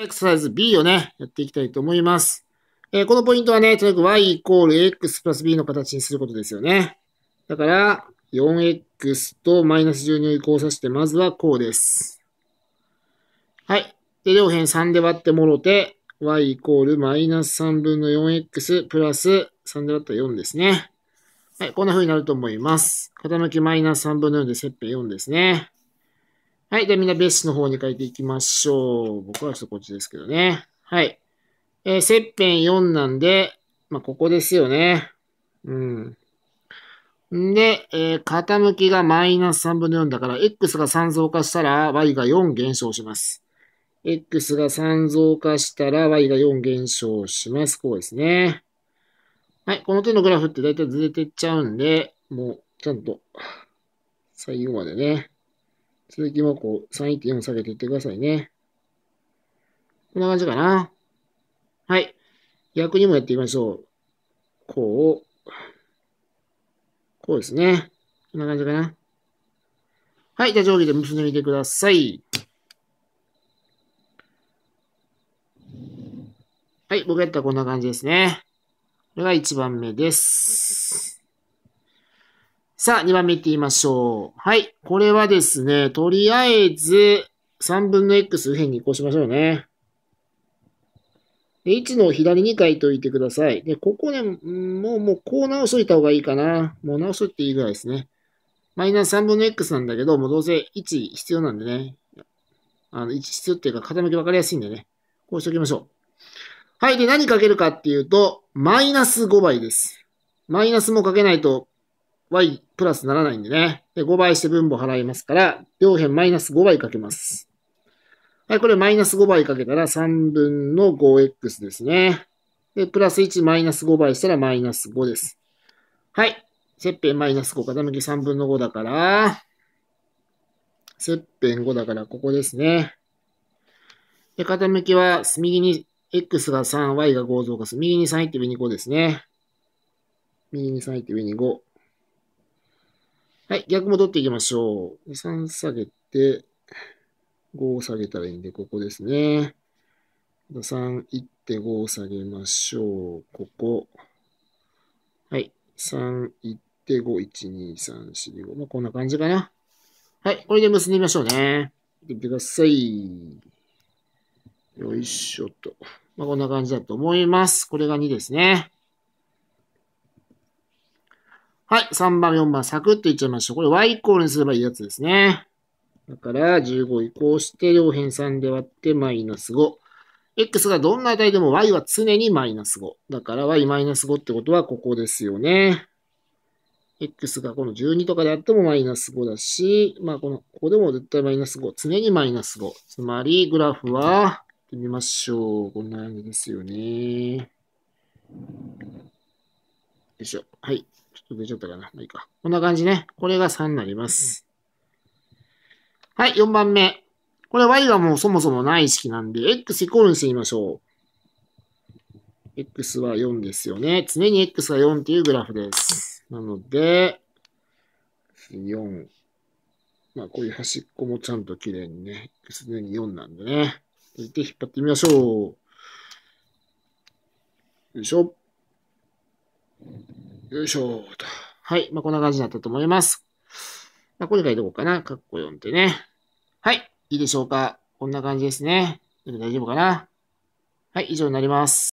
エクササイズ B をね、やっていきたいと思います。えー、このポイントはね、とにかく y イコール x プラス b の形にすることですよね。だから、4x とマイナス12を移行させて、まずはこうです。はい。で、両辺3で割ってもろて、y イコールマイナス3分の 4x プラス3で割ったら4ですね。はい、こんな風になると思います。傾きマイナス3分の4で切片4ですね。はい。で、みんなベースの方に書いていきましょう。僕はちょっとこっちですけどね。はい。えー、切片4なんで、まあ、ここですよね。うん。んで、えー、傾きがマイナス3分の4だから、x が3増加したら y が4減少します。x が3増加したら y が4減少します。こうですね。はい。この手のグラフって大体ずれてっちゃうんで、もう、ちゃんと、最後までね。続きもこう、3.4下げていってくださいね。こんな感じかな。はい。逆にもやってみましょう。こう、こうですね。こんな感じかな。はい。じゃあ定規で結んでみてください。はい。僕やったらこんな感じですね。これが1番目です。さあ、2番目行ってみましょう。はい。これはですね、とりあえず、3分の x 右辺に移行しましょうね。で、1の左に書いておいてください。で、ここね、もう、もう、こう直しといた方がいいかな。もう直しといていいぐらいですね。マイナス3分の x なんだけど、もうどうせ1必要なんでね。あの、1必要っていうか、傾き分かりやすいんでね。こうしておきましょう。はい。で、何かけるかっていうと、マイナス5倍です。マイナスもかけないと y プラスならないんでね。で、5倍して分母払いますから、両辺マイナス5倍かけます。はい、これマイナス5倍かけたら3分の 5x ですね。で、プラス1マイナス5倍したらマイナス5です。はい。切片マイナス5、傾き3分の5だから、切片5だからここですね。で、傾きは右に x が3、y が5増加する。右に3行って上に5ですね。右に3行って上に5。はい、逆戻っていきましょう。3下げて、5を下げたらいいんで、ここですね。3、1.5を下げましょう。ここ。はい、3、1.5、1、2、3、4、5。まあ、こんな感じかな。はい、これで結んでみましょうね。見ってください。よいしょと。まあ、こんな感じだと思います。これが2ですね。はい、3番、4番、サクッといっちゃいましょう。これ y イコールにすればいいやつですね。だから、15移行して、両辺3で割って、マイナス5。x がどんな値でも y は常にマイナス5。だから y マイナス5ってことはここですよね。x がこの12とかであってもマイナス5だし、まあこの、ここでも絶対マイナス5。常にマイナス5。つまり、グラフは、見ましょう。こんな感じですよね。よいしょ。はい。ちょっと出ちゃったかな。まあいいか。こんな感じね。これが3になります。はい、4番目。これ y がもうそもそもない式なんで、x イコールにしてみましょう。x は4ですよね。常に x が4っていうグラフです。なので、4。まあ、こういう端っこもちゃんと綺麗にね、x 常に4なんでね。で、引っ張ってみましょう。よいしょ。よいしょと。はい。まあ、こんな感じだったと思います。まあ、これからどこかな。カッコ4ってね。はい。いいでしょうか。こんな感じですね。大丈夫かな。はい。以上になります。